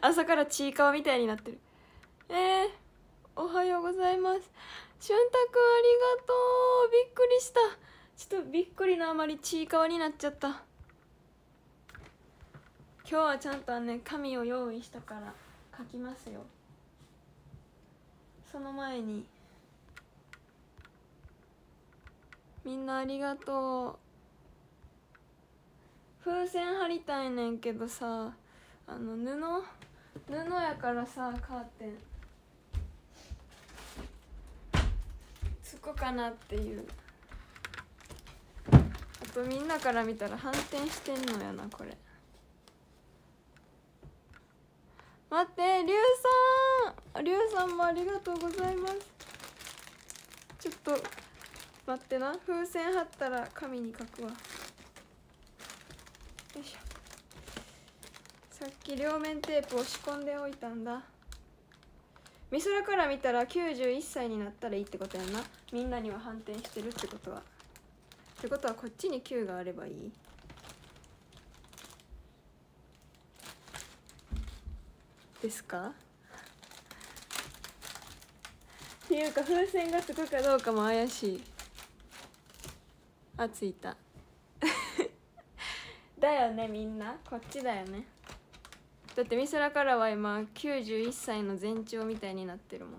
朝からちいかわみたいになってるえー、おはようございますしゅんたくんありがとうびっくりしたちょっとびっくりのあまりちいかわになっちゃった今日はちゃんとね紙を用意したから書きますよその前にみんなありがとう風船張りたいねんけどさあの布布やからさカーテンつこかなっていうあとみんなから見たら反転してんのやなこれ待ってりゅうさんりゅうさんもありがとうございますちょっと待ってな風船貼ったら紙に書くわよいしょさっき両面テープを仕込んでおいたんだ美空から見たら91歳になったらいいってことやなみんなには反転してるってことはってことはこっちに9があればいいですかっていうか風船がつくかどうかも怪しいあついた だよねみんなこっちだよねだってスラからは今91歳の前兆みたいになってるも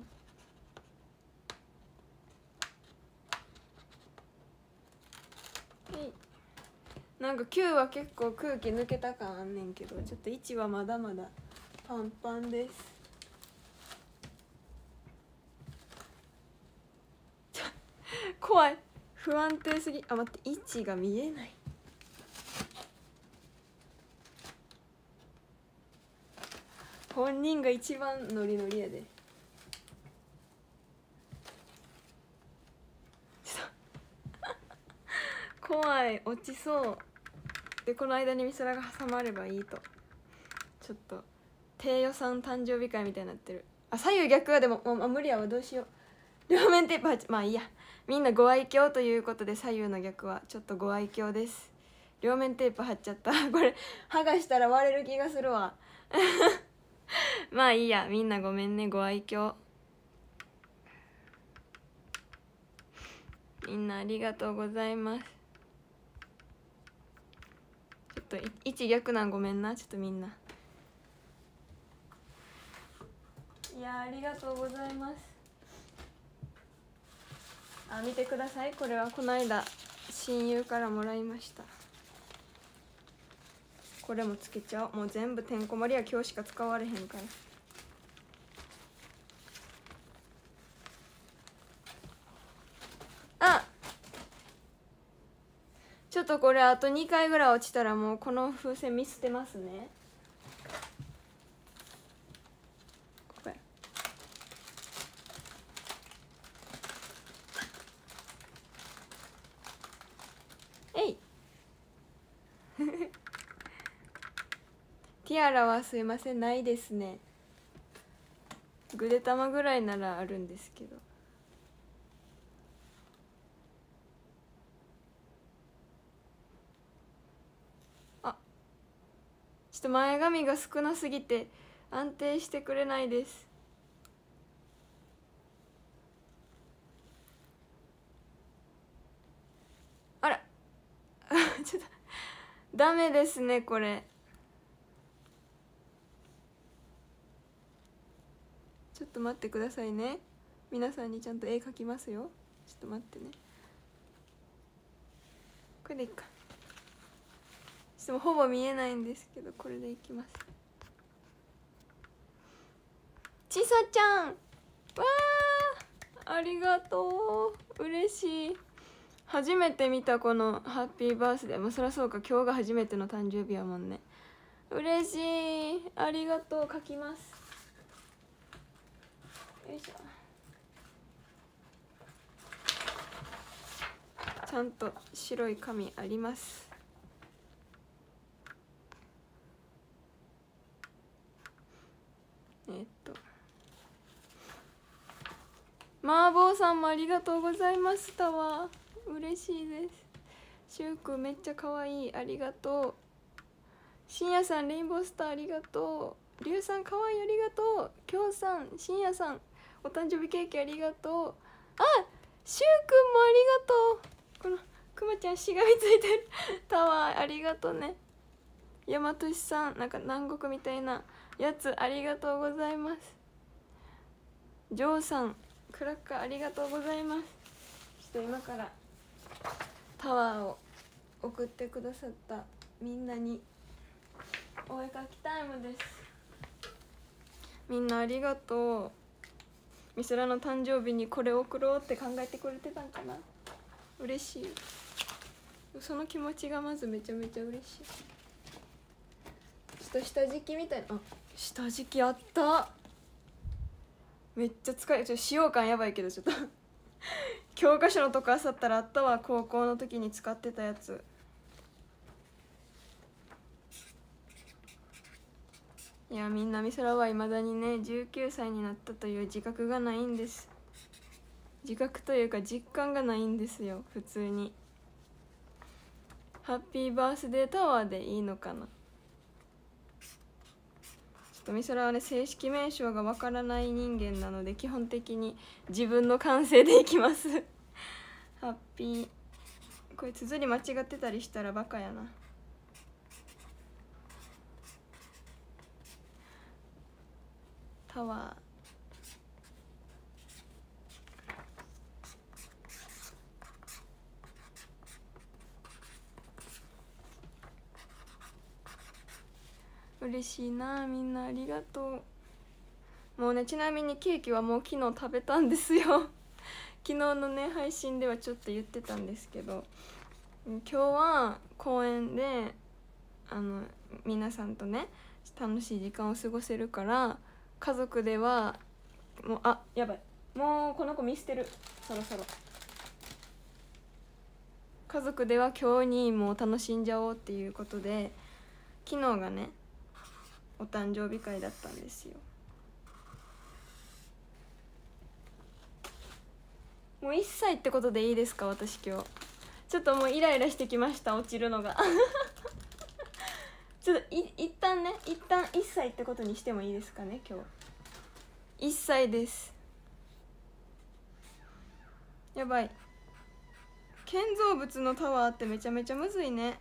んなんか9は結構空気抜けた感あんねんけどちょっと1はまだまだパンパンです怖い不安定すぎあ待って1が見えない本人が一番ノリノリやでちょっと怖い落ちそうでこの間に美空が挟まればいいとちょっと低予算誕生日会みたいになってるあ左右逆はでももう無理やわどうしよう両面テープ8まあいいやみんなご愛嬌ということで左右の逆はちょっとご愛嬌です両面テープ貼っちゃったこれ剥がしたら割れる気がするわ まあいいやみんなごめんねご愛嬌みんなありがとうございますちょっと位置逆なんごめんなちょっとみんないやありがとうございますあ見てくださいこれはこの間親友からもらいましたこれもつけちゃうもう全部てんこ盛りは今日しか使われへんからあちょっとこれあと2回ぐらい落ちたらもうこの風船見捨てますねリらはすいませんないですねぐで玉ぐらいならあるんですけどあちょっと前髪が少なすぎて安定してくれないですあら ちょっとダメですねこれ。と待ってくださいね皆さんにちゃんと絵描きますよちょっと待ってねこれでいいかちょっとほぼ見えないんですけどこれでいきますちさちゃんわーありがとう嬉しい初めて見たこのハッピーバースデーもうそりゃそうか今日が初めての誕生日やもんね嬉しいありがとう書きますよいしょちゃんと白い紙ありますえっと麻婆さんもありがとうございましたわ嬉しいですしゅうくめっちゃ可愛いありがとうしんやさんレインボースターありがとうりゅうさん可愛いありがとうきょうさんしんやさんお誕生日ケーキありがとうあしゅうくんもありがとうこのくまちゃんしがみついてる タワーありがとうね大和さんなんか南国みたいなやつありがとうございますジョーさんクラッカーありがとうございますちょっと今からタワーを送ってくださったみんなにお絵かきタイムですみんなありがとうスラの誕生日にこれ送ろうって考えてくれてたんかな嬉しいその気持ちがまずめちゃめちゃ嬉しいちょっと下敷きみたいなあ下敷きあっためっちゃ使えちょ使用感やばいけどちょっと 教科書のとこあさったらあったわ高校の時に使ってたやついやみんな美空はいまだにね19歳になったという自覚がないんです自覚というか実感がないんですよ普通にハッピーバースデータワーでいいのかなちょっと美空はね正式名称がわからない人間なので基本的に自分の感性でいきますハッピーこれ綴り間違ってたりしたらバカやなパワー嬉しいなみんなありがとうもうねちなみにケーキはもう昨日食べたんですよ 昨日のね配信ではちょっと言ってたんですけど今日は公園であの皆さんとね楽しい時間を過ごせるから家族ではもうあやばいもうこの子見捨てるそろそろ家族では今日にもう楽しんじゃおうっていうことで昨日がねお誕生日会だったんですよもう1歳ってことでいいですか私今日ちょっともうイライラしてきました落ちるのがちょっとい一旦ね一旦1歳ってことにしてもいいですかね今日1歳ですやばい建造物のタワーってめちゃめちゃむずいね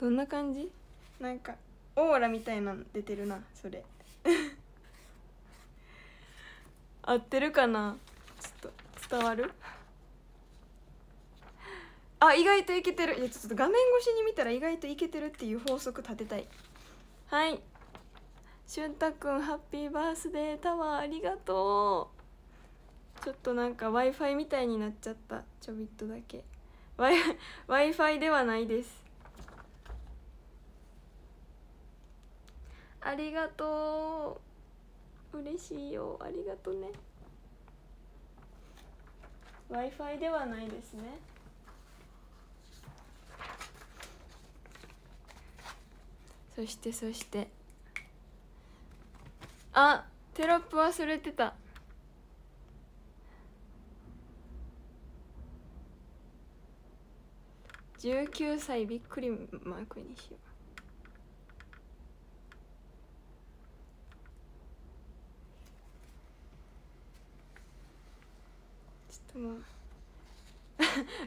どんな感じなんかオーラみたいなの出てるなそれ合ってるかなちょっと伝わるあ意外といけてるいやちょっと画面越しに見たら意外といけてるっていう法則立てたいはいしゅんたくんハッピーバースデータワーありがとうちょっとなんか w i f i みたいになっちゃったちょびっとだけ w i f i ではないですありがとう嬉しいよありがとね w i f i ではないですねそしてそしてあテロップ忘れてた19歳びっくりマークにしよう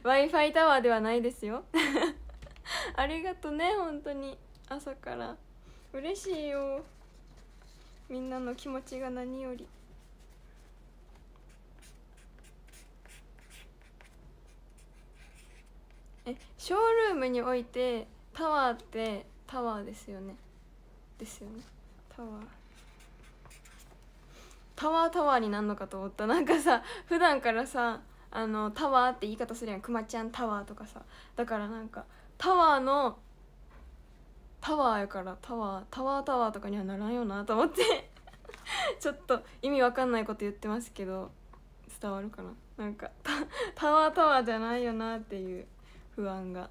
w i f i タワーではないですよ ありがとね本当に朝から嬉しいよみんなの気持ちが何よりえショールームにおいてタワーってタワーですよねですよねタワータワータワーになんのかと思ったなんかさ 普段からさあのタワーって言い方するやんくまちゃんタワーとかさだからなんかタワーのタワーやからタワータワータワーとかにはならんよなと思って ちょっと意味わかんないこと言ってますけど伝わるかななんか タワータワーじゃないよなっていう不安が。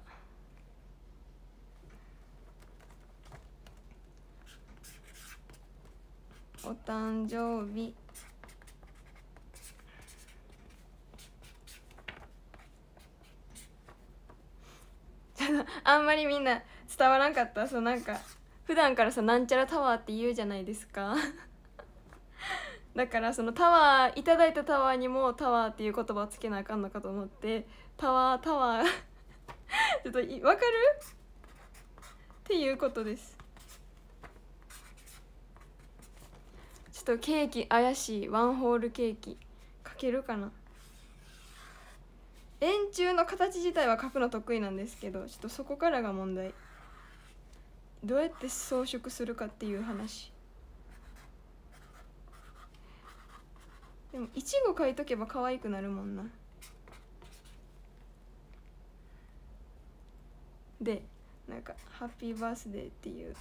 お誕生日 あんまりみんな伝わらんかったそうなんか普段からさなんちゃらタワーって言うじゃないですか だからそのタワーいただいたタワーにもタワーっていう言葉をつけなあかんのかと思ってタワータワー ちょっとわかるっていうことですちょっとケーキ怪しいワンホールケーキ描けるかな円柱の形自体は描くの得意なんですけどちょっとそこからが問題どうやって装飾するかっていう話でもいちご書いとけば可愛くなるもんなでなんか「ハッピーバースデー」っていう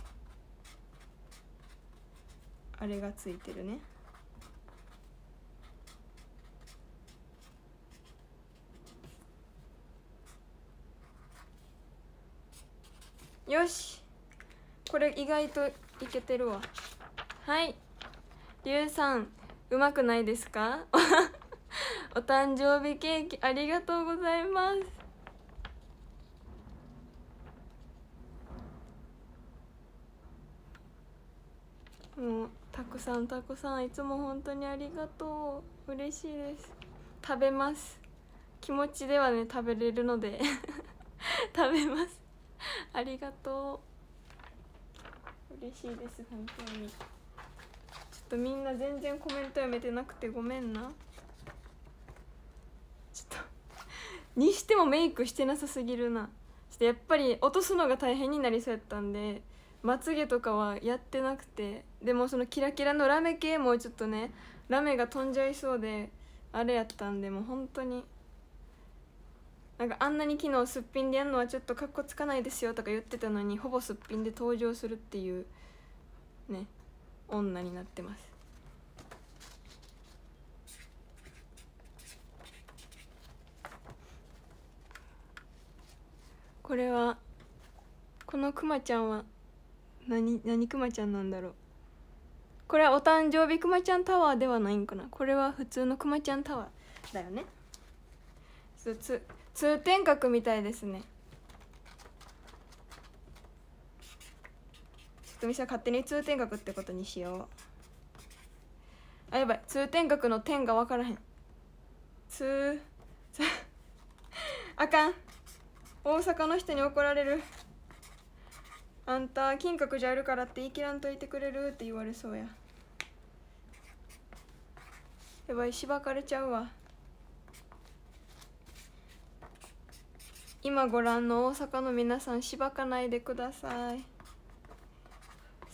あれがついてるねよしこれ意外といけてるわはいりゅうさんうまくないですか お誕生日ケーキありがとうございますもうたくさんたくさんいつも本当にありがとう嬉しいです食べます気持ちではね食べれるので 食べますありがとう嬉しいです本当にちょっとみんな全然コメント読めてなくてごめんなちょっとにしてもメイクしてなさすぎるなちょっとやっぱり落とすのが大変になりそうやったんでまつげとかはやってなくてでもそのキラキラのラメ系もちょっとねラメが飛んじゃいそうであれやったんでもう本当になんかあんなに機能すっぴんでやるのはちょっとかっこつかないですよとか言ってたのにほぼすっぴんで登場するっていうね女になってますこれはこのくまちゃんは何何くまちゃんなんだろうこれはお誕生日くまちゃんタワーではないんかなこれは普通のくまちゃんタワーだよねつ通天閣みたいですねちょっとみさ勝手に通天閣ってことにしようあやばい通天閣の天が分からへん通 あかん大阪の人に怒られるあんた金閣じゃあるからって言い切らんといてくれるって言われそうややばいしばかれちゃうわ今ご覧の大阪の皆さんしばかないでください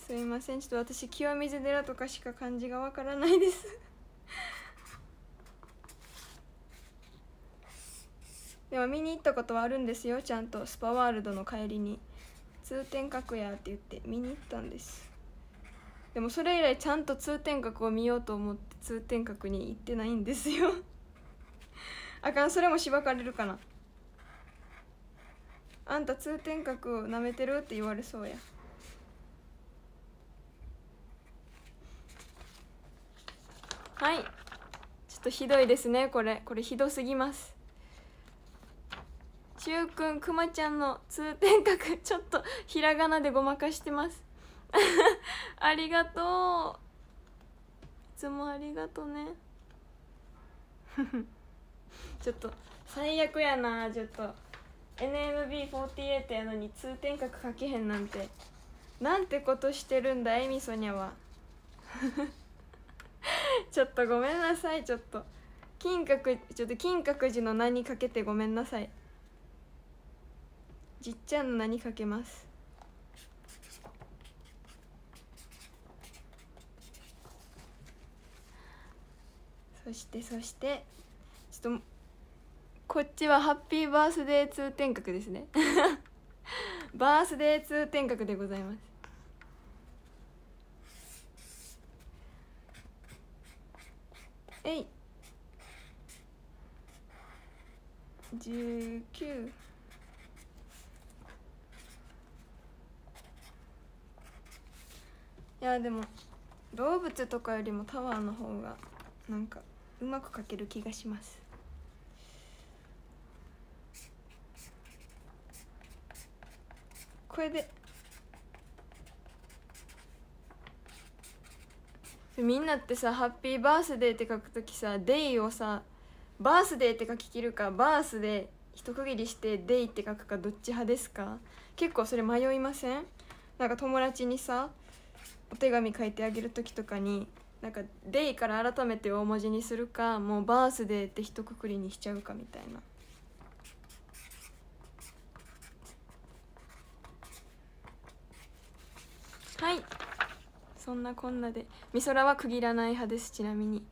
すいませんちょっと私清水寺とかしか漢字がわからないです でも見に行ったことはあるんですよちゃんとスパワールドの帰りに通天閣やって言って見に行ったんですでもそれ以来ちゃんと通天閣を見ようと思って通天閣に行ってないんですよ あかんそれもしばかれるかなあんた通天閣をなめてるって言われそうやはいちょっとひどいですねこれこれひどすぎますしゅうくんくまちゃんの通天閣ちょっとひらがなでごまかしてます ありがとういつもありがとね ちょっと最悪やなちょっと NMB48 やのに通天閣書けへんなんてなんてことしてるんだえみそにゃは ちょっとごめんなさいちょっと金閣ちょっと金閣寺の名にかけてごめんなさいじっちゃんの名にかけますそしてそしてちょっとこっちはハッピーバースデー通天閣ですね バースデー通天閣でございますえい19やでも動物とかよりもタワーの方がなんかうまく描ける気がしますこれでみんなってさ「ハッピーバースデー」って書く時さ「デイ」をさ「バースデー」って書ききるか「バースデー」一区切りして「デイ」って書くかどっち派ですか結構それ迷いませんなんか友達にさお手紙書いてあげる時とかになんか「デイ」から改めて大文字にするかもう「バースデー」って一括りにしちゃうかみたいな。はいそんなこんなで美空は区切らない派ですちなみに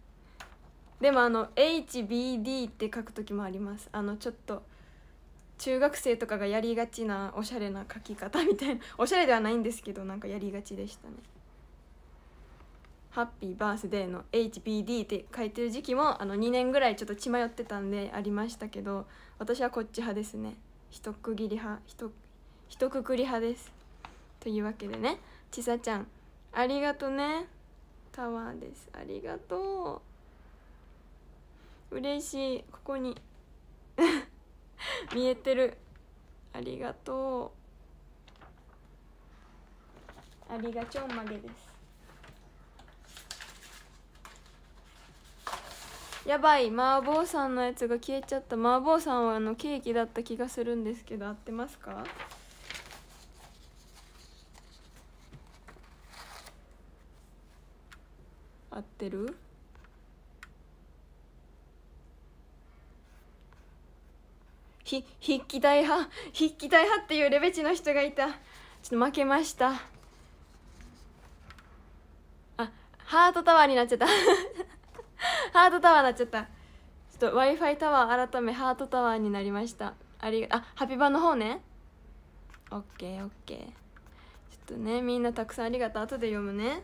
でもあの HBD って書く時もありますあのちょっと中学生とかがやりがちなおしゃれな書き方みたいなおしゃれではないんですけどなんかやりがちでしたねハッピーバースデーの HBD って書いてる時期もあの2年ぐらいちょっと血迷ってたんでありましたけど私はこっち派ですね一区切り派一一くくり派ですというわけでねちさちゃんありがとねタワーですありがとう嬉しいここに 見えてるありがとうありがちょんまげですやばい麻婆さんのやつが消えちゃった麻婆さんはあのケーキだった気がするんですけど合ってますか合ってるひ筆記大派筆記大派っていうレベチの人がいたちょっと負けましたあハートタワーになっちゃったハートタワーなっちゃったちょっと w i f i タワー改めハートタワーになりましたありあハピバの方ねオッケーオッケーちょっとねみんなたくさんありがとう後で読むね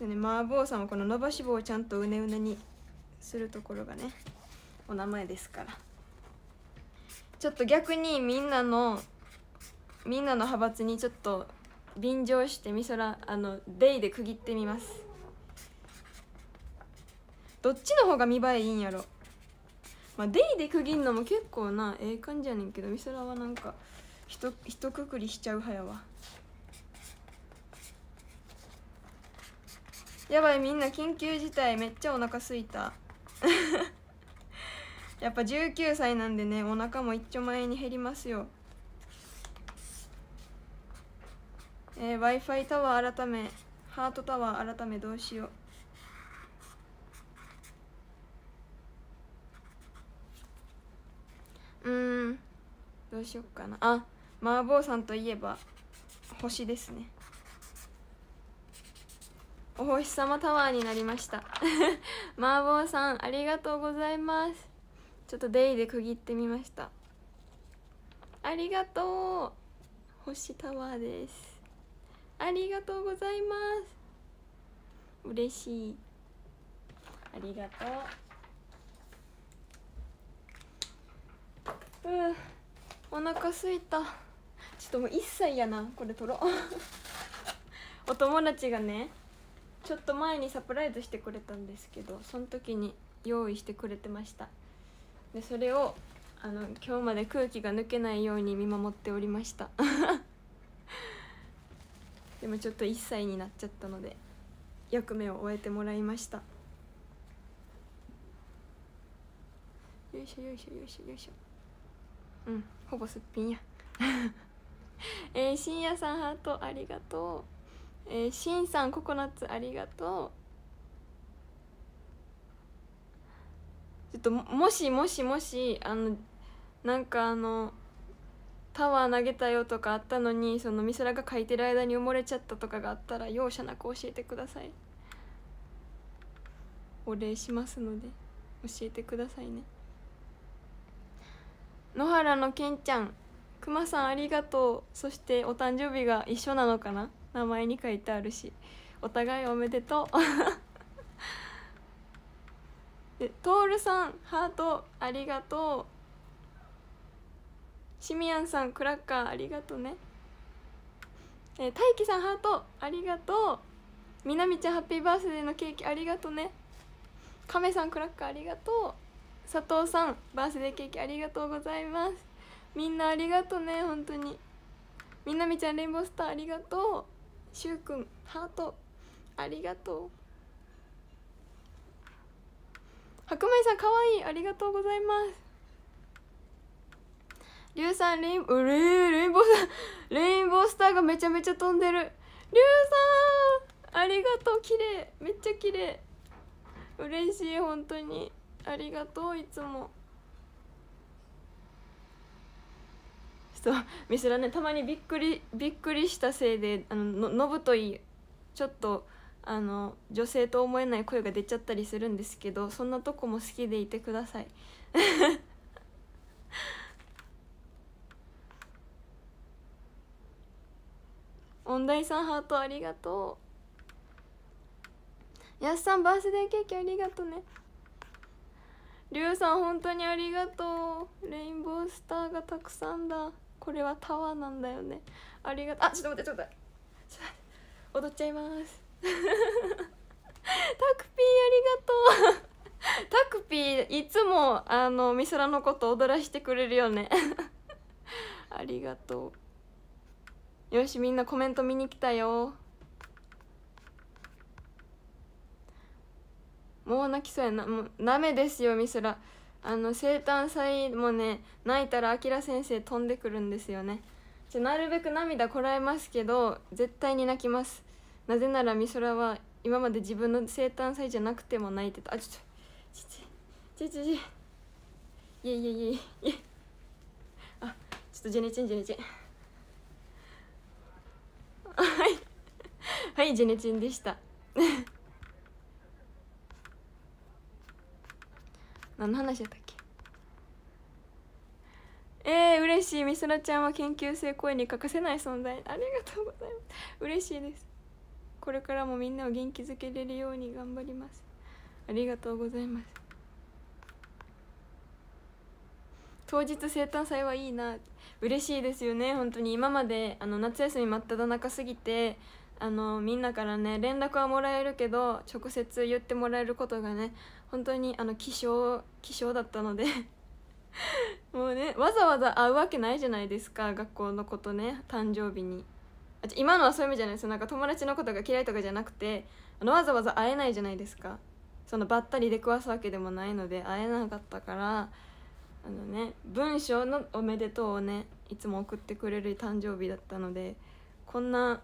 でね麻婆さんはこの伸ばし棒をちゃんとうねうねにするところがねお名前ですからちょっと逆にみんなのみんなの派閥にちょっと便乗してみそらあの「デイ」で区切ってみますどっちの方が見栄えいいんやろまあデイで区切んのも結構なええ感じやねんけど美空はなんかひとひとくくりしちゃうはやわやばいみんな緊急事態めっちゃお腹すいた やっぱ19歳なんでねお腹も一丁前に減りますよえー、w i f i タワー改めハートタワー改めどうしよううんどうしよっかなあ麻婆さんといえば星ですねお星様タワーになりました 麻婆さんありがとうございますちょっとデイで区切ってみましたありがとう星タワーですありがとうございます嬉しいありがとううお腹すいたちょっともう1歳やなこれとろう お友達がねちょっと前にサプライズしてくれたんですけどその時に用意してくれてましたでそれをあの今日まで空気が抜けないように見守っておりました でもちょっと1歳になっちゃったので役目を終えてもらいましたよいしょよいしょよいしょよいしょうんほぼすっぴんや えー、深夜さんハートありがとう、えー、しんさんココナッツありがとうちょっともしもしもしあのなんかあのタワー投げたよとかあったのにその美空が書いてる間に埋もれちゃったとかがあったら容赦なく教えてくださいお礼しますので教えてくださいね野原のけんちゃんくまさんありがとうそしてお誕生日が一緒なのかな名前に書いてあるしお互いおめでとう でトールさんハートありがとうシミアンさんクラッカーありがとうねえ大樹さんハートありがとうみなみちゃんハッピーバースデーのケーキありがとうねカメさんクラッカーありがとう佐藤さんバースデーケーキありがとうございますみんなありがとね本当にみなみちゃんレインボースターありがとうしゅうくんハートありがとう白米さんかわいいありがとうございますりゅうさんレインボーレインボースターレインボースターがめちゃめちゃ飛んでるりゅうさんありがとう綺麗めっちゃ綺麗嬉しい本当にありがとういつもそうミスラねたまにびっくりびっくりしたせいであののぶといちょっとあの女性と思えない声が出ちゃったりするんですけどそんなとこも好きでいてください 音大さんハートありがとうやっさんバースデーケーキありがとうねりゅうさん本当にありがとうレインボースターがたくさんだこれはタワーなんだよねありがとうあちょっと待ってちょっと待って踊っちゃいますタクピーありがとうタクピーいつもあのミスラのこと踊らしてくれるよねありがとうよしみんなコメント見に来たよもう泣きそうやなもうダメですよミスラあの生誕祭もね泣いたらあきら先生飛んでくるんですよねじゃなるべく涙こらえますけど絶対に泣きますなぜなら美空は今まで自分の生誕祭じゃなくても泣いてたあちょっとちちちちちいえいえいえいえあちょっとジェネチンジェネチン はいはいジェネチンでした 何の話やったっけえー、嬉しいみすらちゃんは研究生声に欠かせない存在ありがとうございます嬉しいですこれからもみんなを元気づけれるように頑張りますありがとうございます当日生誕祭はいいな嬉しいですよね本当に今まであの夏休み真っ只中すぎてあのみんなからね連絡はもらえるけど直接言ってもらえることがね本当にあの希少希少だったので もうねわざわざ会うわけないじゃないですか学校のことね誕生日に今のはそういう意味じゃないですなんか友達のことが嫌いとかじゃなくてあのわざわざ会えないじゃないですかそのばったり出くわすわけでもないので会えなかったからあのね文章の「おめでとう」をねいつも送ってくれる誕生日だったのでこんな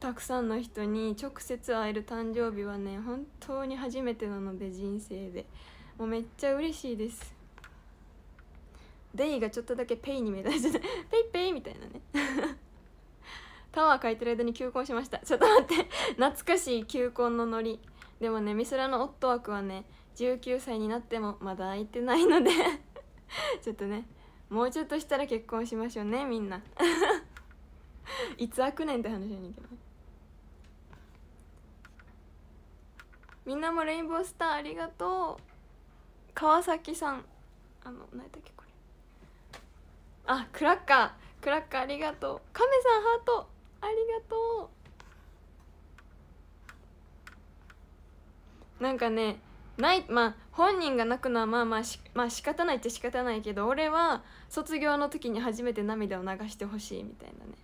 たくさんの人に直接会える誕生日はね本当に初めてなので人生でもうめっちゃ嬉しいですデイがちょっとだけペイに目立ちて ペイペイみたいなね タワー描いてる間に求婚しましたちょっと待って懐かしい求婚のノリでもねミスラの夫枠はね19歳になってもまだ空いてないので ちょっとねもうちょっとしたら結婚しましょうねみんないつ開くねんって話やねんけどねみんなもレインボースターありがとう川崎さんあの何だっけこれあクラッカークラッカーありがとうカメさんハートありがとうなんかねないまあ本人が泣くのはまあまあしまあ仕方ないっちゃ仕方ないけど俺は卒業の時に初めて涙を流してほしいみたいなねっ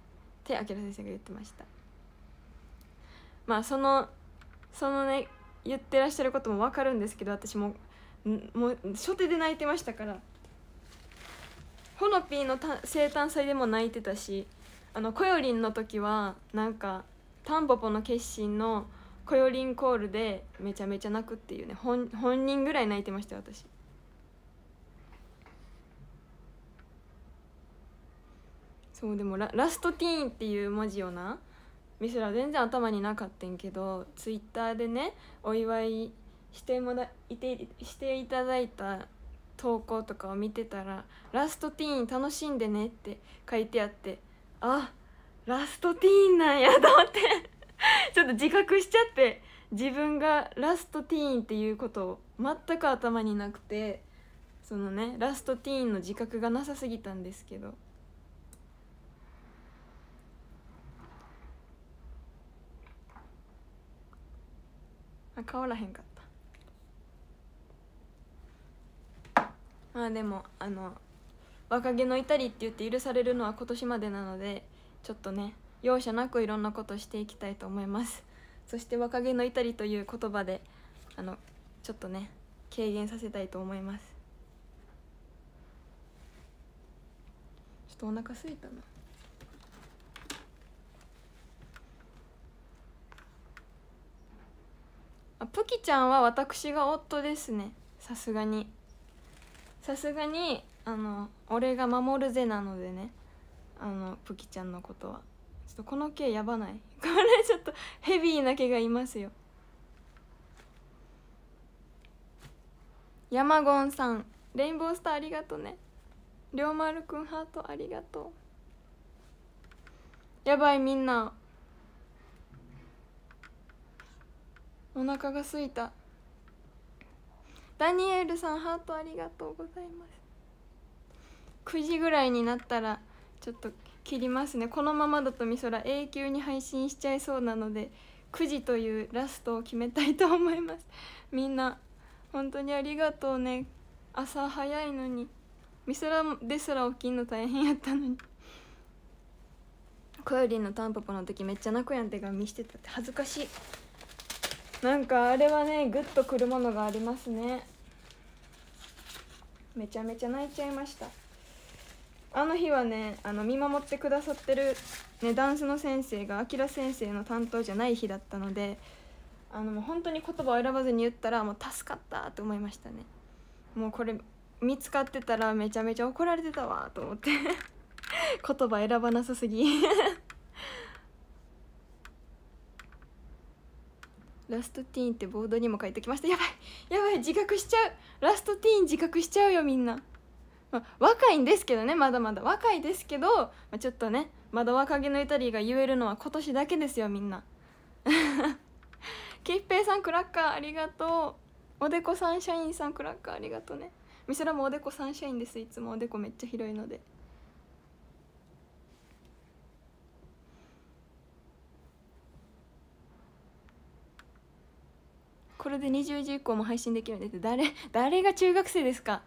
てあきら先生が言ってましたまあそのそのね言ってらっしゃることも分かるんですけど私ももう初手で泣いてましたからほのぴーの生誕祭でも泣いてたしあのこよりんの時はなんかタンポポの決心のこよりんコールでめちゃめちゃ泣くっていうね本本人ぐらい泣いてました私そうでもラ「ラストティーン」っていう文字をなミスラ全然頭になかったんけどツイッターでねお祝いしてもらいてしていただいた投稿とかを見てたら「ラストティーン楽しんでね」って書いてあってあラストティーンなんやと思って ちょっと自覚しちゃって自分がラストティーンっていうことを全く頭になくてそのねラストティーンの自覚がなさすぎたんですけど。あ変わらへんかったまあでもあの若気の至りって言って許されるのは今年までなのでちょっとね容赦なくいろんなことしていきたいと思いますそして若気の至りという言葉であのちょっとね軽減させたいと思いますちょっとお腹すいたなあプキちゃんは私が夫ですねさすがにさすがにあの俺が守るぜなのでねあのプキちゃんのことはちょっとこの毛やばない これちょっとヘビーな毛がいますよ山ゴンさんレインボースターありがとうねりょうまるくんハートありがとうやばいみんなお腹がすいたダニエルさんハートありがとうございます9時ぐらいになったらちょっと切りますねこのままだとみそら永久に配信しちゃいそうなので9時というラストを決めたいと思いますみんな本当にありがとうね朝早いのにみそらですら起きんの大変やったのにこよりんのタンポポの時めっちゃ泣くやん手紙してたって恥ずかしいなんかあれはねグッとくるものがありますねめちゃめちゃ泣いちゃいましたあの日はねあの見守ってくださってる、ね、ダンスの先生があきら先生の担当じゃない日だったのであのもう本当に言葉を選ばずに言ったらもう助かったと思いましたねもうこれ見つかってたらめちゃめちゃ怒られてたわと思って 言葉選ばなさすぎラストティーンってボードにも書いてきましたやばいやばい自覚しちゃうラストティーン自覚しちゃうよみんな、まあ、若いんですけどねまだまだ若いですけど、まあ、ちょっとねまだ若気の至りが言えるのは今年だけですよみんなきっぺいさんクラッカーありがとうおでこサンシャインさんクラッカーありがとうねみそらもおでこサンシャインですいつもおでこめっちゃ広いのでこれで20時以降も配信できるんです誰 誰が中学生ですか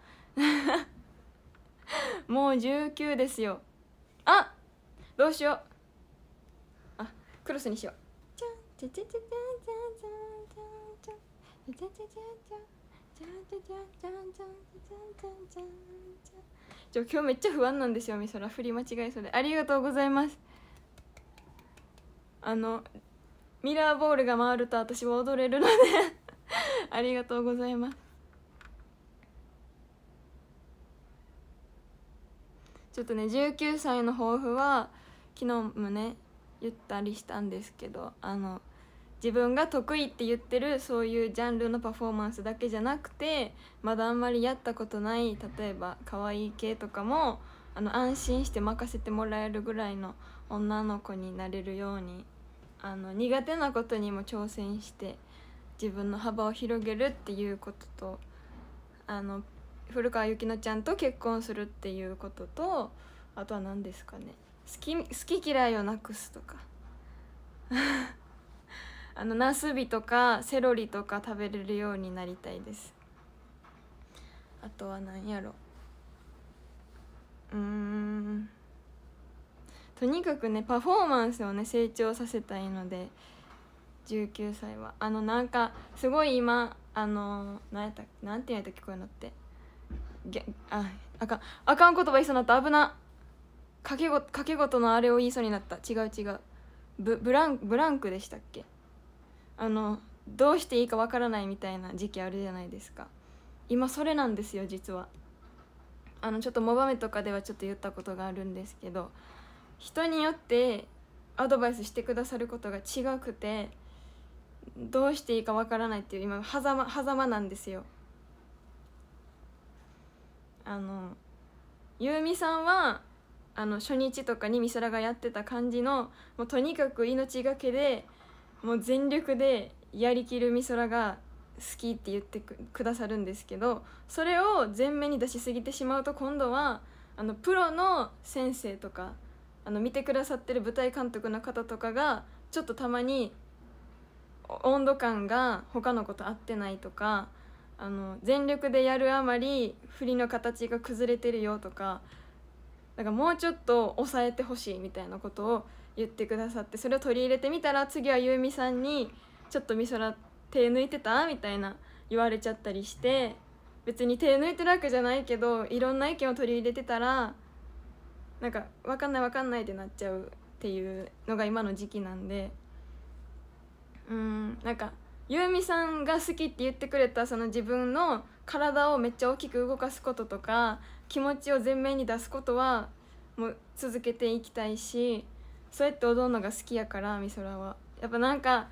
もう19ですよあどうしようあクロスにしようじゃんじゃじゃじゃじゃじゃじゃじゃじゃじゃじゃじゃじゃ今日めっちゃ不安なんですよみそら振り間違いそうでありがとうございますあのミラーボールが回ると私は踊れるので ありがとうございますちょっとね19歳の抱負は昨日もね言ったりしたんですけどあの自分が得意って言ってるそういうジャンルのパフォーマンスだけじゃなくてまだあんまりやったことない例えば可愛い系とかもあの安心して任せてもらえるぐらいの女の子になれるようにあの苦手なことにも挑戦して自分の幅を広げるっていうこととあの古川幸乃ちゃんと結婚するっていうこととあとは何ですかね好き好き嫌いをなくすとか あのナスビとかセロリとか食べれるようになりたいですあとは何やろうんとにかくねパフォーマンスをね成長させたいので19歳はあのなんかすごい今あの何やったなんて言うんやったっけこういうのってああかんあかん言葉言いそうになった危な掛けご掛け事のあれを言いそうになった違う違うブブランブランクでしたっけあのどうしていいかわからないみたいな時期あるじゃないですか今それなんですよ実はあのちょっとモバメとかではちょっと言ったことがあるんですけど人によってアドバイスしてくださることが違くてどうしていいかわからないっていう今狭間なんですよあのゆうみさんはあの初日とかに美空がやってた感じのもうとにかく命がけでもう全力でやりきる美空が好きって言ってくださるんですけどそれを前面に出しすぎてしまうと今度はあのプロの先生とかあの見てくださってる舞台監督の方とかがちょっとたまに温度感が他の子と合ってないとかあの全力でやるあまり振りの形が崩れてるよとかだからもうちょっと抑えてほしいみたいなことを言ってくださってそれを取り入れてみたら次はゆうみさんに「ちょっと美空手抜いてた?」みたいな言われちゃったりして別に手抜いてるわけじゃないけどいろんな意見を取り入れてたらなんか分かんない分かんないってなっちゃうっていうのが今の時期なんで。うんなんかゆうみさんが好きって言ってくれたその自分の体をめっちゃ大きく動かすこととか気持ちを前面に出すことはもう続けていきたいしそうやって踊るのが好きやから美空はやっぱなんか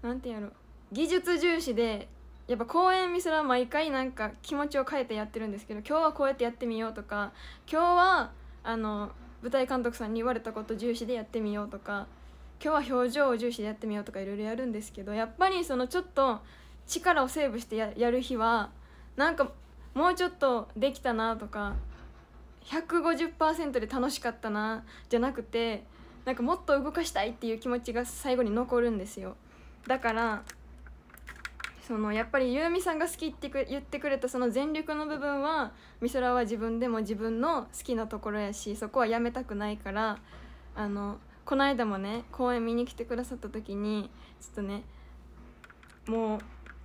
なんてやろ技術重視でやっぱ公演美空は毎回なんか気持ちを変えてやってるんですけど今日はこうやってやってみようとか今日はあの舞台監督さんに言われたこと重視でやってみようとか今日は表情を重視でやってみようとかいろいろやるんですけどやっぱりそのちょっと力をセーブしてやる日はなんかもうちょっとできたなとか150%で楽しかったなじゃなくてなんかもっと動かしたいっていう気持ちが最後に残るんですよだからそのやっぱりゆうみさんが好きって言ってくれたその全力の部分は美空は自分でも自分の好きなところやしそこはやめたくないからあのこの間もね公演見に来てくださった時にちょっとねもう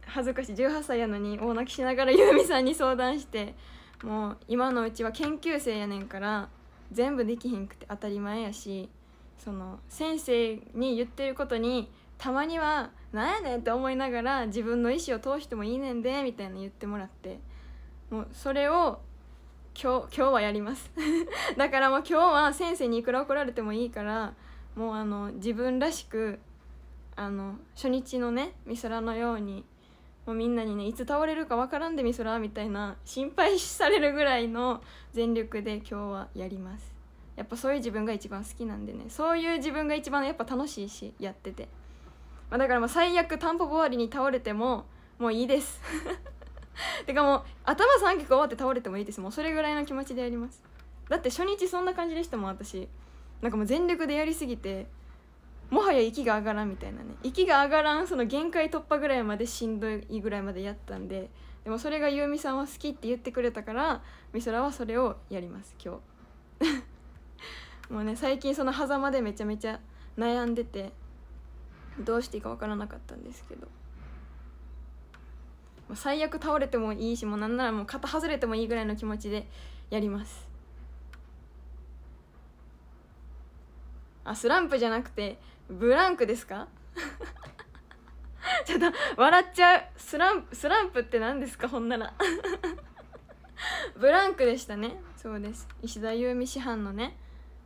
恥ずかしい18歳やのに大泣きしながらゆうみさんに相談してもう今のうちは研究生やねんから全部できひんくて当たり前やしその先生に言ってることにたまには「なんやねん」って思いながら自分の意思を通してもいいねんでみたいな言ってもらってもうそれを今日今日はやります だからもう今日は先生にいくら怒られてもいいからもうあの自分らしくあの初日のね美空のようにもうみんなにねいつ倒れるかわからんで美空みたいな心配されるぐらいの全力で今日はやりますやっぱそういう自分が一番好きなんでねそういう自分が一番やっぱ楽しいしやってて、まあ、だからもう最悪タンポポ終わりに倒れてももういいです てかもう頭3曲終わって倒れてもいいですもうそれぐらいの気持ちでやりますだって初日そんな感じでしたもん私なんかもう全力でやりすぎてもはや息が上がらんみたいなね息が上がらんその限界突破ぐらいまでしんどいぐらいまでやったんででもそれがゆうみさんは好きって言ってくれたからみそらはそれをやります今日 もうね最近その狭間でめちゃめちゃ悩んでてどうしていいか分からなかったんですけど最悪倒れてもいいしもうなんならもう肩外れてもいいぐらいの気持ちでやりますあスランプじゃなくてブランクですか ちょっと笑っちゃうスランプスランプって何ですかほんなら ブランクでしたねそうです石田優美師範のね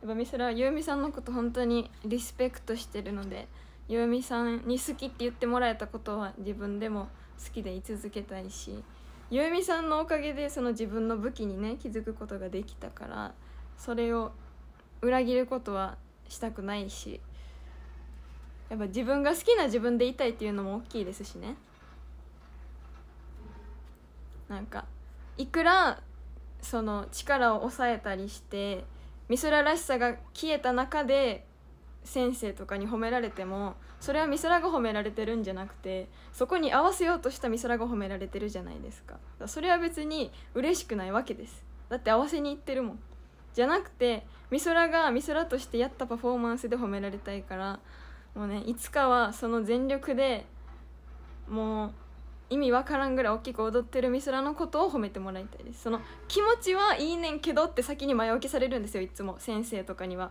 やっぱミスラは優美さんのこと本当にリスペクトしてるので優美さんに好きって言ってもらえたことは自分でも好きでい続けたいし優美さんのおかげでその自分の武器にね気づくことができたからそれを裏切ることはしたくないしやっぱ自分が好きな自分でいたいっていうのも大きいですしねなんかいくらその力を抑えたりして美空らしさが消えた中で先生とかに褒められてもそれはスらが褒められてるんじゃなくてそこに合わせようとした美空が褒められてるじゃないですかそれは別に嬉しくないわけですだって合わせにいってるもんじゃなくて美空が美空としてやったパフォーマンスで褒められたいからもうねいつかはその全力でもう意味わからんぐらい大きく踊ってる美空のことを褒めてもらいたいですその気持ちはいいねんけどって先に前置きされるんですよいつも先生とかには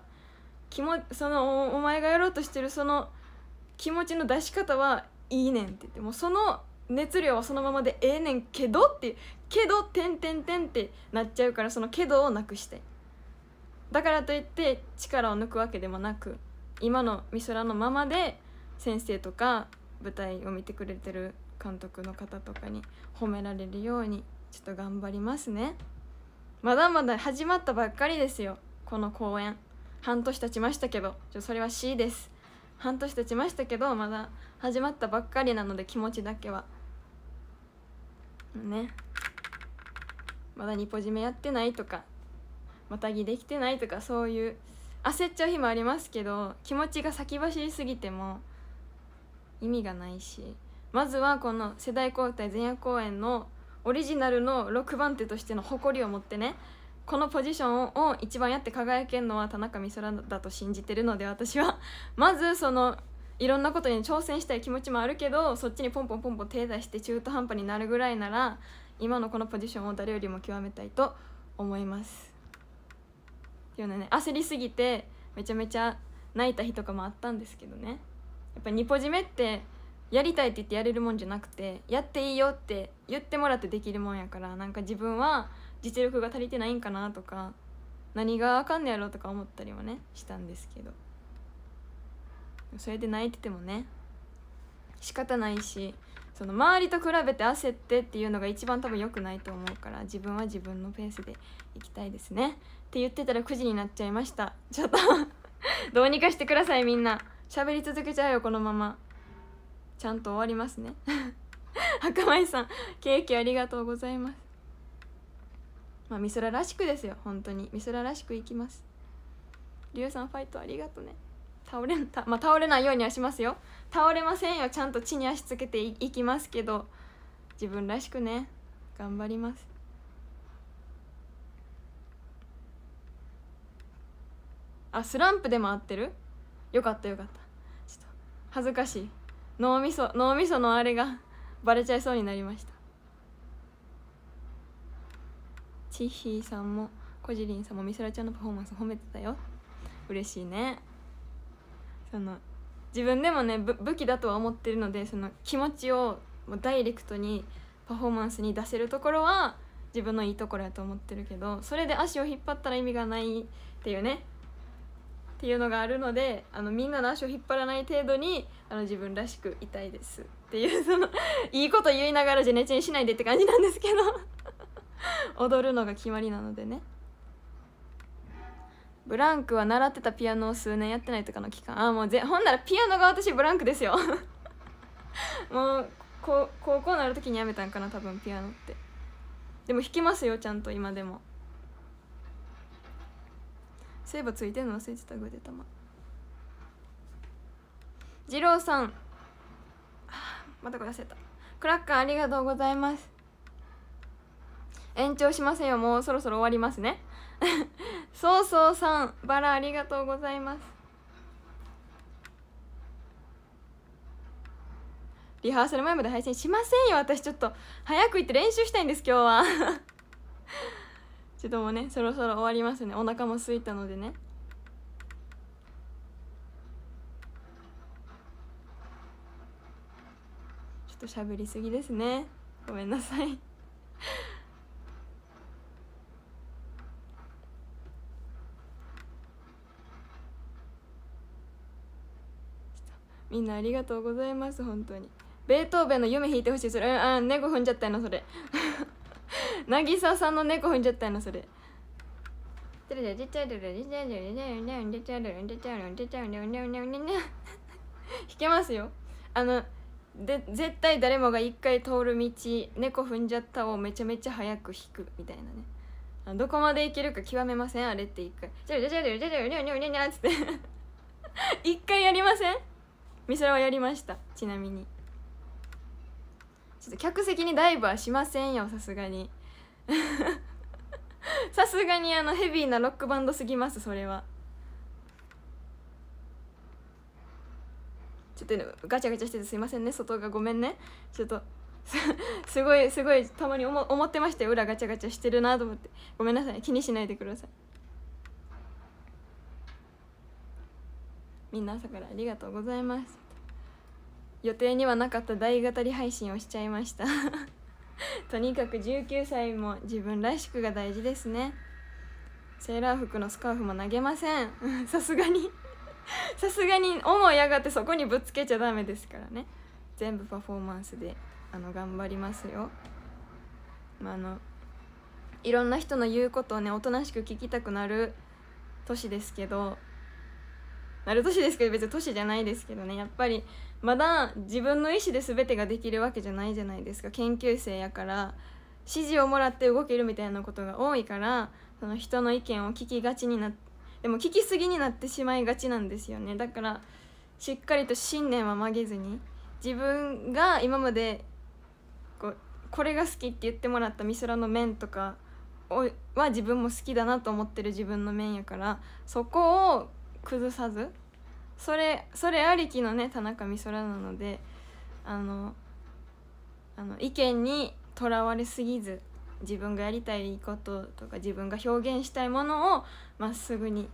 気もそのお前がやろうとしてるその気持ちの出し方はいいねんって言ってもうその熱量はそのままでええねんけどってけどてんてんてんってなっちゃうからそのけどをなくしたいだからといって力を抜くわけでもなく今の美空のままで先生とか舞台を見てくれてる監督の方とかに褒められるようにちょっと頑張りますねまだまだ始まったばっかりですよこの公演半年経ちましたけどちょそれは C です半年経ちましたけどまだ始まったばっかりなので気持ちだけはねまだニポジメやってないとかまたぎできてないとかそういう焦っちゃう日もありますけど気持ちが先走りすぎても意味がないしまずはこの世代交代前夜公演のオリジナルの6番手としての誇りを持ってねこのポジションを一番やって輝けるのは田中美空だと信じてるので私はまずそのいろんなことに挑戦したい気持ちもあるけどそっちにポンポンポンポン手出して中途半端になるぐらいなら今のこのポジションを誰よりも極めたいと思います。っていうのね焦りすぎてめちゃめちゃ泣いた日とかもあったんですけどねやっぱニポジメってやりたいって言ってやれるもんじゃなくてやっていいよって言ってもらってできるもんやからなんか自分は実力が足りてないんかなとか何があかんねやろとか思ったりもねしたんですけどそれで泣いててもね仕方ないしその周りと比べて焦ってっていうのが一番多分良くないと思うから自分は自分のペースでいきたいですねって言ってたら9時になっちゃいましたちょっと どうにかしてくださいみんな喋り続けちゃうよこのままちゃんと終わりますね 赤米さんケーキありがとうございますまあ美空らしくですよ本当に美空らしくいきますりゅうさんファイトありがとね倒れた、まあ、倒れないようにはしますよ倒れませんよちゃんと地に足つけていきますけど自分らしくね頑張りますあスランプでも合ってるよかったよかったちょっと恥ずかしい脳みそ脳みそのあれがバレちゃいそうになりましたちひーさんもこじりんさんもみそらちゃんのパフォーマンス褒めてたよ嬉しいねその自分でもね武器だとは思ってるのでその気持ちをもうダイレクトにパフォーマンスに出せるところは自分のいいところやと思ってるけどそれで足を引っ張ったら意味がないっていうねっていうのがあるのであのみんなの足を引っ張らない程度にあの自分らしくいたいですっていうその いいこと言いながらジェネチェンしないでって感じなんですけど 踊るのが決まりなのでねブランクは習ってたピアノを数年やってないとかの期間ああもうぜほんならピアノが私ブランクですよ もう高校のなる時にやめたんかな多分ピアノってでも弾きますよちゃんと今でもそういえばついてんの忘れてたぐでたま二郎さん、またこれ忘れたクラッカーありがとうございます延長しませんよもうそろそろ終わりますね そうそうさんバラありがとうございますリハーサル前まで配信しませんよ私ちょっと早く行って練習したいんです今日は ちょっともうねそろそろ終わりますねお腹も空いたのでねちょっとしゃべりすぎですねごめんなさいみんなありがとうございます本当にベートーベンの夢弾いてほしいそれあ猫踏んじゃったのそれ渚さんの猫踏んじゃったのそれ弾けますよあので絶対誰もが一回通る道猫踏んじゃったをめちゃめちゃ早く弾くみたいなねどこまでいけるか極めませんあれって一回「一回やりませんミはやりましたちなみにちょっと客席にダイブはしませんよさすがに さすがにあのヘビーなロックバンドすぎますそれはちょっと、ね、ガチャガチャしててすいませんね外がごめんねちょっと すごいすごいたまに思思ってましたよ裏ガチャガチャしてるなと思ってごめんなさい気にしないでくださいみんな朝からありがとうございます予定にはなかった大語り配信をしちゃいました とにかく19歳も自分らしくが大事ですねセーラー服のスカーフも投げません さすがに さすがに思いやがってそこにぶつけちゃダメですからね全部パフォーマンスであの頑張りますよ、まあ、あのいろんな人の言うことをねおとなしく聞きたくなる年ですけどなる年ですけど別に年じゃないですけどねやっぱりまだ自分の意思で全てができるわけじゃないじゃないですか研究生やから指示をもらって動けるみたいなことが多いからその人の意見を聞きがちになでも聞きすぎになってしまいがちなんですよねだからしっかりと信念は曲げずに自分が今までこうこれが好きって言ってもらった美空の面とかは自分も好きだなと思ってる自分の面やからそこを崩さずそれそれありきのね田中美空なのであのあの意見にとらわれすぎず自分がやりたいこととか自分が表現したいものをまっすぐに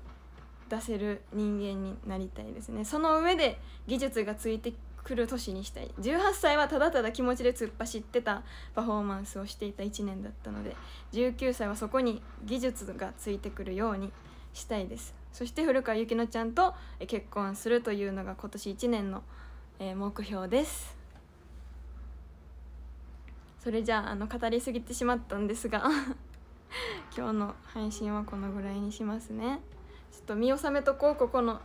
出せる人間になりたいですねその上で技術がついてくる年にしたい18歳はただただ気持ちで突っ走ってたパフォーマンスをしていた1年だったので19歳はそこに技術がついてくるようにしたいですそして古川ゆきのちゃんと結婚するというのが今年1年の目標ですそれじゃああの語りすぎてしまったんですが 今日の配信はこのぐらいにしますねちょっと見納めとこうここの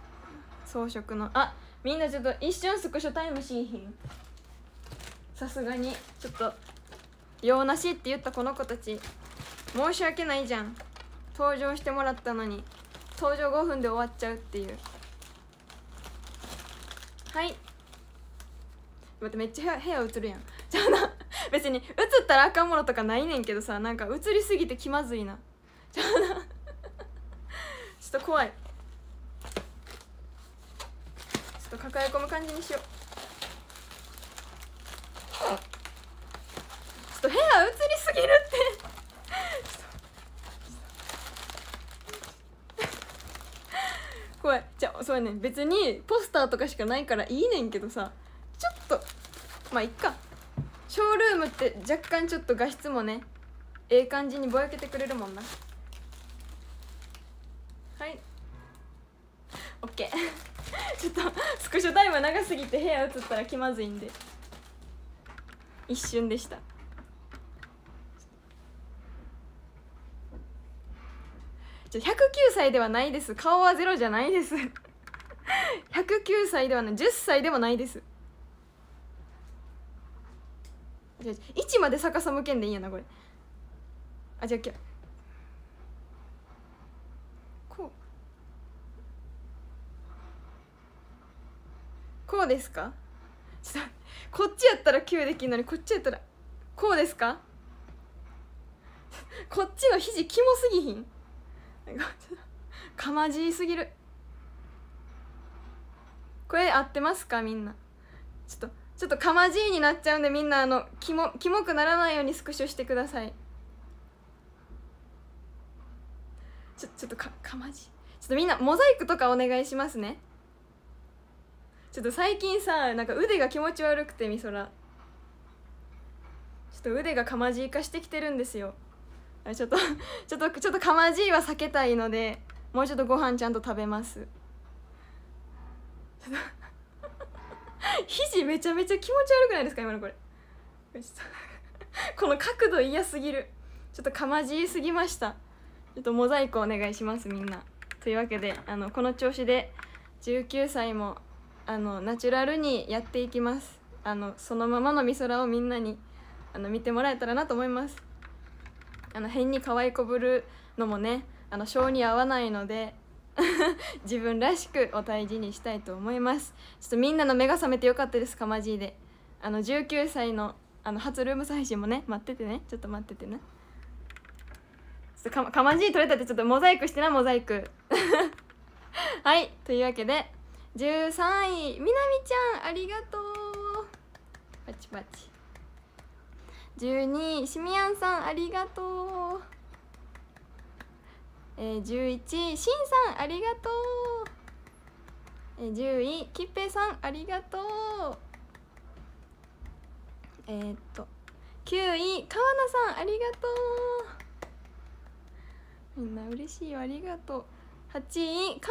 装飾のあみんなちょっと一瞬スクショタイムしいひんさすがにちょっと用なしって言ったこの子たち申し訳ないじゃん登場してもらったのに登場5分で終わっちゃうっていうはい待ってめっちゃ部屋映るやんじゃあな別に映ったら赤かものとかないねんけどさなんか映りすぎて気まずいなじゃあなちょっと怖いちょっと抱え込む感じにしようちょっと部屋映りそうやね別にポスターとかしかないからいいねんけどさちょっとまあいっかショールームって若干ちょっと画質もねええ感じにぼやけてくれるもんなはい OK ちょっとスクショタイム長すぎて部屋映ったら気まずいんで一瞬でしたじゃ109歳ではないです顔はゼロじゃないです109歳ではない10歳でもないです1まで逆さ向けんでいいやなこれあじゃあこうこうですかちょっとこっちやったら9できんのにこっちやったらこうですかこっちの肘キモすぎひんかまじいすぎるこれ合ってますかみんなちょっとちょっとかまじいになっちゃうんでみんなあのキモキモくならないようにスクショしてくださいちょちょっとかかまじいちょっとみんなモザイクとかお願いしますねちょっと最近さなんか腕が気持ち悪くてみそらちょっと腕がかまじい化してきてるんですよちょっと ちょっとちょっとかまじいは避けたいのでもうちょっとご飯ちゃんと食べます肘めちゃめちゃ気持ち悪くないですか今のこれこの角度嫌すぎるちょっとかまじいすぎましたちょっとモザイクお願いしますみんなというわけであのこの調子で19歳もあのナチュラルにやっていきますあのそのままの美空をみんなにあの見てもらえたらなと思いますあの変に可愛いこぶるのもねあの性に合わないので 自分らしくお大事にしたいと思いますちょっとみんなの目が覚めてよかったですかまじいであの19歳のあの初ルーム配信もね待っててねちょっと待っててなちょっとかまじい取れたってちょっとモザイクしてなモザイク はいというわけで13位みなみちゃんありがとうパチパチ12位しみやんさんありがとうえー、11位しんさんありがとう、えー、10位きっぺいさんありがとうえー、っと9位川名さんありがとうみんな嬉しいよありがとう8位か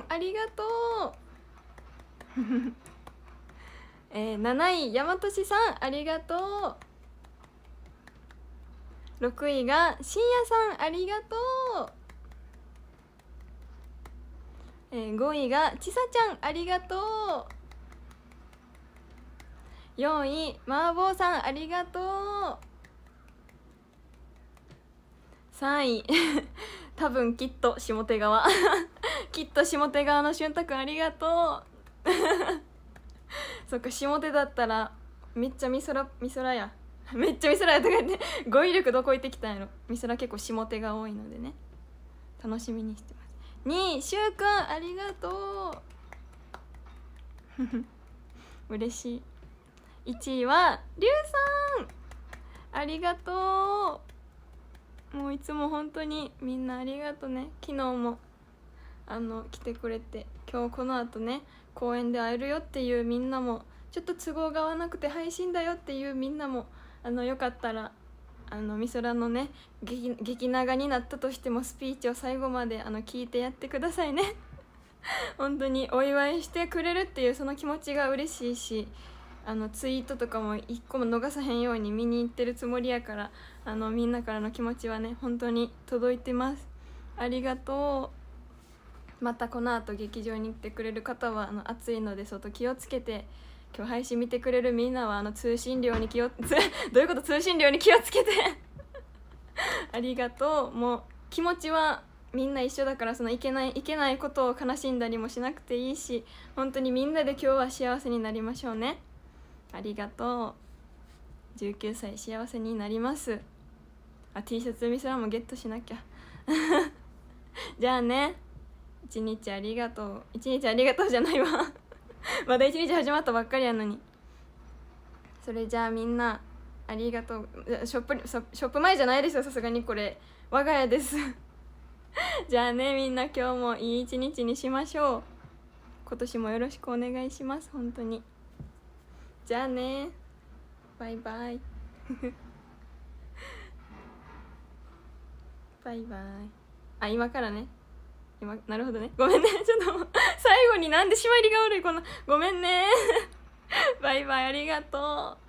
めさんありがとう えー、7位大和志さんありがとう6位が深夜さんありがとうえ5位がちさちゃんありがとう4位麻婆さんありがとう3位 多分きっと下手側 きっと下手側のしゅんたくんありがとう そっか下手だったらめっちゃ美空美空やめっちゃ美空やとか言って語彙力どこ行ってきたんやろ美空結構下手が多いのでね楽しみにしてますにしゅうくんありがとう嬉しい1位はりゅうさんありがとうもういつも本当にみんなありがとうね昨日もあの来てくれて今日この後ね公園で会えるよっていうみんなもちょっと都合が合わなくて配信だよっていうみんなもあのよかったらあの美空のね激激長になったとしてもスピーチを最後まであの聞いてやってくださいね 本当にお祝いしてくれるっていうその気持ちが嬉しいしあのツイートとかも一個も逃さへんように見に行ってるつもりやからあのみんなからの気持ちはね本当に届いてますありがとうまたこの後劇場に来てくれる方はあの暑いので外気をつけて今日配信見てくれるみんなはあの通信料に気をつ どういうこと通信料に気をつけて ありがとうもう気持ちはみんな一緒だからそのいけないいけないことを悲しんだりもしなくていいし本当にみんなで今日は幸せになりましょうねありがとう19歳幸せになりますあ T シャツみそらもゲットしなきゃ じゃあね一日ありがとう一日ありがとうじゃないわ まだ一日始まったばっかりやのにそれじゃあみんなありがとうショップショップ前じゃないですよさすがにこれ我が家です じゃあねみんな今日もいい一日にしましょう今年もよろしくお願いします本当にじゃあねバイバイ バイバイあ今からね今なるほどねごめんねちょっと最後になんで締まりが悪いこのごめんねバイバイありがとう